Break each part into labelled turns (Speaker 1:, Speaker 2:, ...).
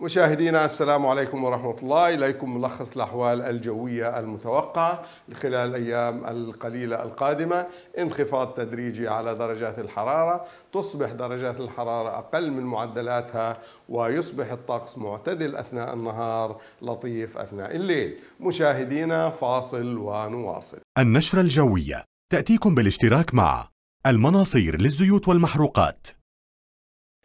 Speaker 1: مشاهدينا السلام عليكم ورحمة الله إليكم ملخص الأحوال الجوية المتوقعة خلال الأيام القليلة القادمة انخفاض تدريجي على درجات الحرارة تصبح درجات الحرارة أقل من معدلاتها ويصبح الطقس معتدل أثناء النهار لطيف أثناء الليل مشاهدينا فاصل ونواصل
Speaker 2: النشرة الجوية تأتيكم بالاشتراك مع المناصير للزيوت والمحروقات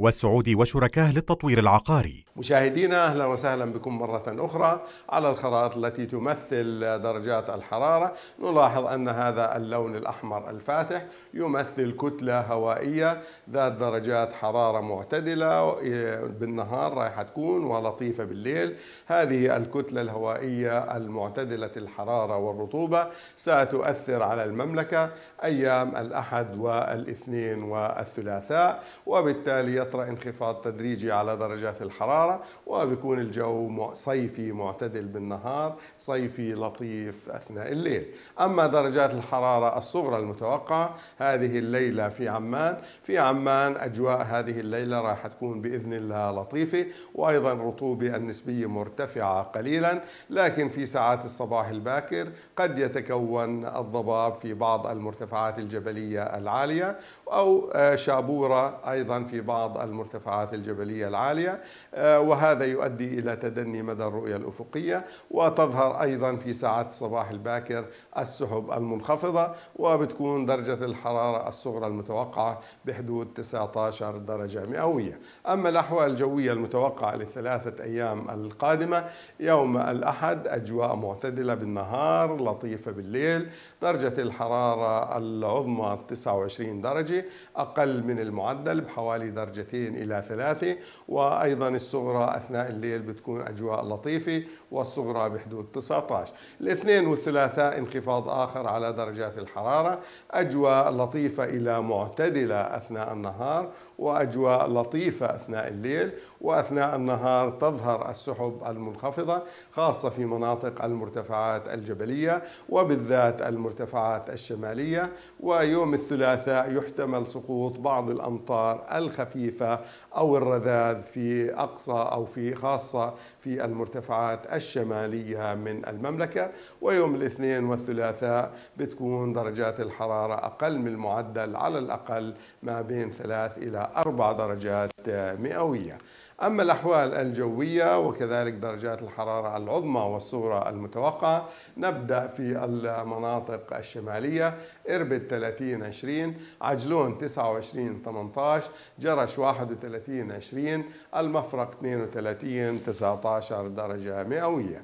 Speaker 2: والسعودي وشركاه للتطوير العقاري
Speaker 1: مشاهدينا أهلا وسهلا بكم مرة أخرى على الخرائط التي تمثل درجات الحرارة نلاحظ أن هذا اللون الأحمر الفاتح يمثل كتلة هوائية ذات درجات حرارة معتدلة بالنهار رايحة تكون ولطيفة بالليل هذه الكتلة الهوائية المعتدلة الحرارة والرطوبة ستؤثر على المملكة أيام الأحد والاثنين والثلاثاء وبالتالي فتره انخفاض تدريجي على درجات الحرارة وبيكون الجو صيفي معتدل بالنهار صيفي لطيف أثناء الليل أما درجات الحرارة الصغرى المتوقعة هذه الليلة في عمان في عمان أجواء هذه الليلة راح تكون بإذن الله لطيفة وأيضا الرطوبة النسبية مرتفعة قليلا لكن في ساعات الصباح الباكر قد يتكون الضباب في بعض المرتفعات الجبلية العالية أو آه، شابورة أيضا في بعض المرتفعات الجبلية العالية آه، وهذا يؤدي إلى تدني مدى الرؤية الأفقية وتظهر أيضا في ساعات الصباح الباكر السحب المنخفضة وبتكون درجة الحرارة الصغرى المتوقعة بحدود 19 درجة مئوية أما الأحوال الجوية المتوقعة للثلاثة أيام القادمة يوم الأحد أجواء معتدلة بالنهار لطيفة بالليل درجة الحرارة العظمى 29 درجة أقل من المعدل بحوالي درجة درجتين إلى ثلاثة وأيضا الصغرى أثناء الليل بتكون أجواء لطيفة والصغرى بحدود 19 الاثنين والثلاثاء انخفاض آخر على درجات الحرارة أجواء لطيفة إلى معتدلة أثناء النهار وأجواء لطيفة أثناء الليل وأثناء النهار تظهر السحب المنخفضة خاصة في مناطق المرتفعات الجبلية وبالذات المرتفعات الشمالية ويوم الثلاثاء يحتمل سقوط بعض الأمطار الخفيفة الخفيفة أو الرذاذ في أقصى أو في خاصة في المرتفعات الشمالية من المملكة ويوم الاثنين والثلاثاء بتكون درجات الحرارة أقل من المعدل على الأقل ما بين ثلاث إلى أربع درجات مئوية أما الأحوال الجوية وكذلك درجات الحرارة العظمى والصورة المتوقعة نبدأ في المناطق الشمالية إربد 30 20 عجلون 29 18 جرش 31 20 المفرق 32 19 درجة مئوية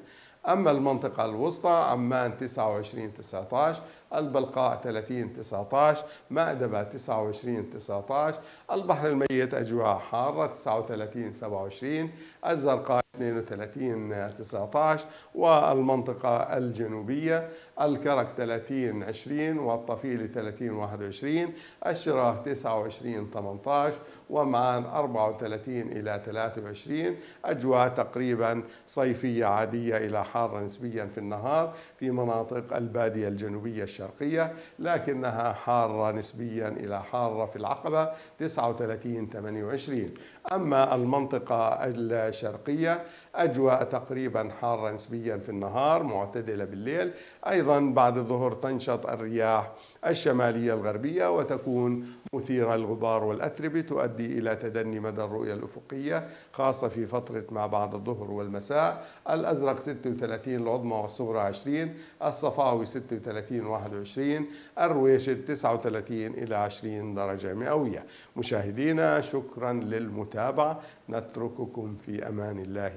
Speaker 1: أما المنطقة الوسطى عمان 29 19 البلقاء 30 19 مأدبة 29 19 البحر الميت أجواء حارة 39 27 الزرقاء 32 19 والمنطقة الجنوبية الكرك 30 20 والطفيل 30 21 الشراه 29 18 ومعان 34 إلى 23 أجواء تقريبا صيفية عادية إلى حارة نسبيا في النهار في مناطق البادية الجنوبية الشرقية لكنها حارة نسبيا إلى حارة في العقبة 39 28 أما المنطقة الشرقية أجواء تقريبا حارة نسبيا في النهار معتدلة بالليل أيضا بعد الظهر تنشط الرياح الشمالية الغربية وتكون مثيرة الغبار والأتربة تؤدي إلى تدني مدى الرؤية الأفقية خاصة في فترة ما بعد الظهر والمساء الأزرق 36 العظمى والصغرى 20 الصفاوي 36 21 الرويشد 39 إلى 20 درجة مئوية مشاهدينا شكرا للمتابعة نترككم في أمان الله